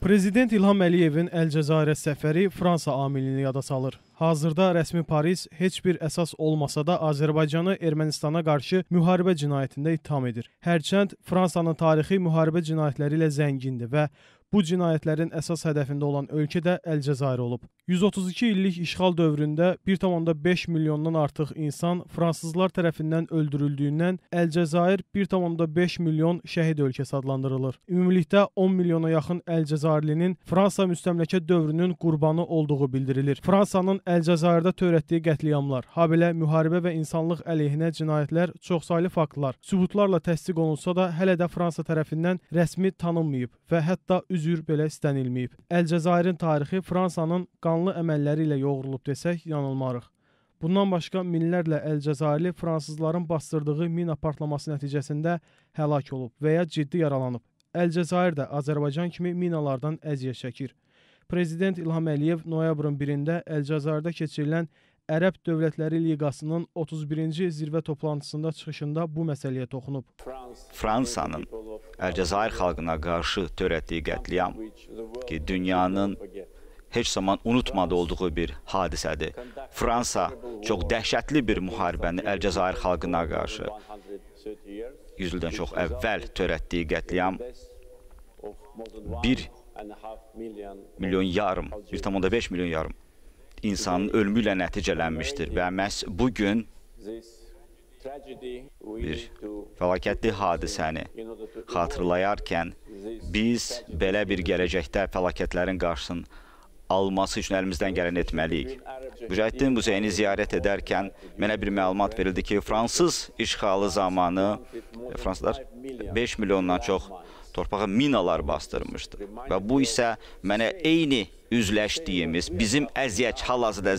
Prezident İlham Əliyevin Əlcəzairə səfəri Fransa amilini yada salır. Hazırda rəsmi Paris heç bir əsas olmasa da Azərbaycanı Ermənistana qarşı müharibə cinayətində ittiham edir. Hərçənd Fransanın tarixi müharibə cinayətləri ilə zəngindir və Bu cinayətlərin əsas hədəfində olan ölkə də Əlcəzair olub. 132 illik işğal dövründə 1.5 milyondan artıq insan fransızlar tərəfindən öldürüldüyündən Əlcəzair 1.5 milyon şəhid ölkəsi adlandırılır. Ümumilikdə 10 milyona yaxın Əlcəzairlinin Fransa müstəmləkə dövrünün qurbanı olduğu bildirilir. Fransanın Əlcəzairdə törətdiyi qətliamlar, habelə müharibə və insanlıq əleyhinə cinayətlər çoxsaylı faktlar sübutlarla təsdiq olunsa da hələ də Fransa tərəfindən rəsmi tanınmayıb və hətta üz üzr belə istənilməyib. Əlcəzairin tarixi Fransanın qanlı əməlləri ilə yoğrulub desək yanılmarıq. Bundan başqa minlərlə Əlcəzairli fransızların bastırdığı mina partlaması nəticəsində həlak olub və ya ciddi yaralanıb. Əlcəzair də Azərbaycan kimi minalardan əziyyət çəkir. Prezident İlham Əliyev noyabrın 1-də Əlcəzairdə keçirilən Ərəb Dövlətləri Liqasının 31-ci zirvə toplantısında çıxışında bu məsələyə toxunub. Fransanın Əlcəzair xalqına qarşı törətdiyi qətliyam ki, dünyanın heç zaman unutmadı olduğu bir hadisədir. Fransa çox dəhşətli bir müharibəni Əlcəzair xalqına qarşı 100 ildən çox əvvəl törətdiyi qətliyam 1 milyon yarım, 1,5 milyon yarım insanın ölümü ilə nəticələnmişdir və məhz bu gün bir fəlakətli hadisəni xatırlayarkən biz belə bir gələcəkdə fəlakətlərin qarşısını alması üçün əlimizdən gələn etməliyik. Mücahidin Muzeyini ziyarət edərkən mənə bir məlumat verildi ki, Fransız işğalı zamanı Fransızlar 5 milyondan çox torpağa minalar bastırmışdı. Və bu isə mənə eyni üzləşdiyimiz, bizim əziyyət, hal-hazırda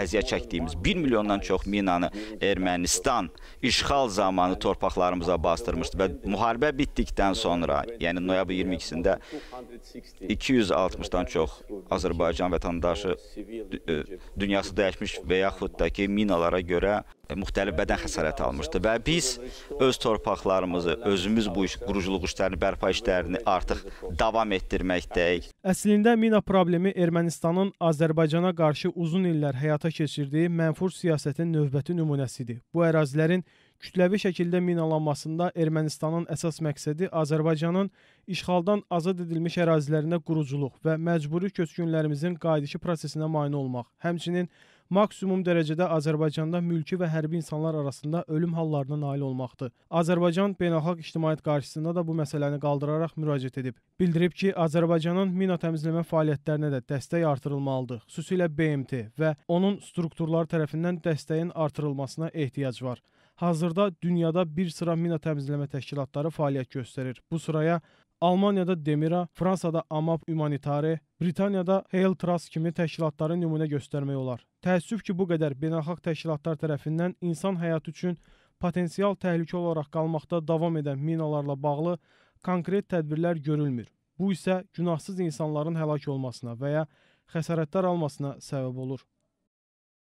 əziyyət çəkdiyimiz 1 milyondan çox minanı Ermənistan işğal zamanı torpaqlarımıza bastırmışdı və müharibə bitdikdən sonra, yəni noyabr 22-sində 260-dan çox Azərbaycan vətəndaşı e, dünyası dəyişmiş və yaxud da ki, minalara görə müxtəlif bədən xəsarəti almışdı və biz öz torpaqlarımızı, özümüz bu iş, quruculuq işlərini, bərpa işlərini artıq davam etdirməkdəyik. Əslində mina problemi Ermənistanın Azərbaycana qarşı uzun illər həyata keçirdiyi mənfur siyasətin növbəti nümunəsidir. Bu ərazilərin kütləvi şəkildə minalanmasında Ermənistanın əsas məqsədi Azərbaycanın işğaldan azad edilmiş ərazilərində quruculuq və məcburi köçkünlərimizin qayıdışı prosesinə mane olmaq, həmçinin maksimum dərəcədə Azərbaycanda mülki və hərbi insanlar arasında ölüm hallarına nail olmaqdır. Azərbaycan beynəlxalq ictimaiyyət qarşısında da bu məsələni qaldıraraq müraciət edib. Bildirib ki, Azərbaycanın mina təmizləmə fəaliyyətlərinə də dəstək artırılmalıdır, xüsusilə BMT və onun strukturları tərəfindən dəstəyin artırılmasına ehtiyac var. Hazırda dünyada bir sıra mina təmizləmə təşkilatları fəaliyyət göstərir. Bu sıraya Almaniyada Demira, Fransada AMAP Humanitare, Britaniyada Hail Trust kimi təşkilatları nümunə göstərmək olar. Təəssüf ki, bu qədər beynəlxalq təşkilatlar tərəfindən insan həyatı üçün potensial təhlükə olaraq qalmaqda davam edən minalarla bağlı konkret tədbirlər görülmür. Bu isə günahsız insanların həlak olmasına və ya xəsarətlər almasına səbəb olur.